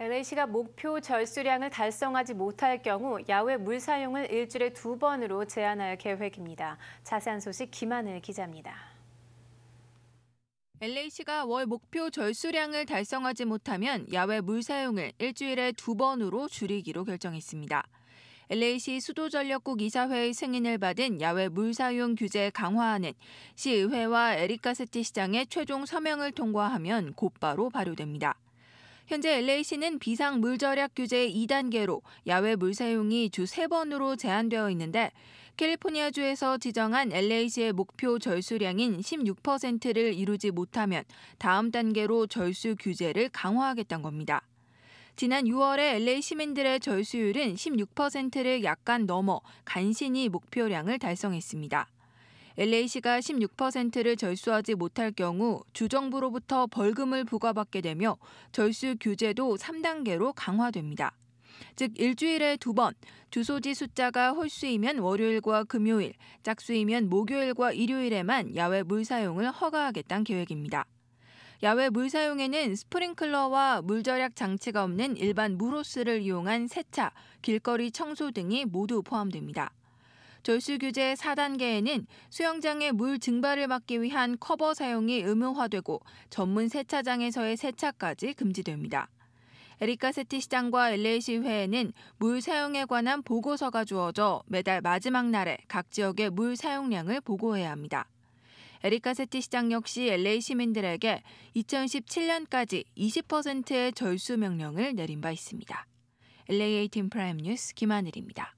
LA시가 목표 절수량을 달성하지 못할 경우 야외 물 사용을 일주일에 두 번으로 제한할 계획입니다. 자세한 소식 김하늘 기자입니다. LA시가 월 목표 절수량을 달성하지 못하면 야외 물 사용을 일주일에 두 번으로 줄이기로 결정했습니다. LA시 수도전력국 이사회의 승인을 받은 야외 물 사용 규제 강화안은 시의회와 에리카세티 시장의 최종 서명을 통과하면 곧바로 발효됩니다. 현재 LA시는 비상 물절약 규제 2단계로 야외 물 사용이 주 3번으로 제한되어 있는데 캘리포니아주에서 지정한 LA시의 목표 절수량인 16%를 이루지 못하면 다음 단계로 절수 규제를 강화하겠다는 겁니다. 지난 6월에 LA 시민들의 절수율은 16%를 약간 넘어 간신히 목표량을 달성했습니다. LA시가 16%를 절수하지 못할 경우 주정부로부터 벌금을 부과받게 되며 절수 규제도 3단계로 강화됩니다. 즉 일주일에 두 번 주소지 숫자가 홀수이면 월요일과 금요일, 짝수이면 목요일과 일요일에만 야외 물 사용을 허가하겠다는 계획입니다. 야외 물 사용에는 스프링클러와 물 절약 장치가 없는 일반 물호스를 이용한 세차, 길거리 청소 등이 모두 포함됩니다. 절수 규제 4단계에는 수영장의 물 증발을 막기 위한 커버 사용이 의무화되고 전문 세차장에서의 세차까지 금지됩니다. 에리카 세티 시장과 LA시회에는 물 사용에 관한 보고서가 주어져 매달 마지막 날에 각 지역의 물 사용량을 보고해야 합니다. 에리카 세티 시장 역시 LA 시민들에게 2017년까지 20%의 절수 명령을 내린 바 있습니다. LA 18 프라임 뉴스 김하늘입니다.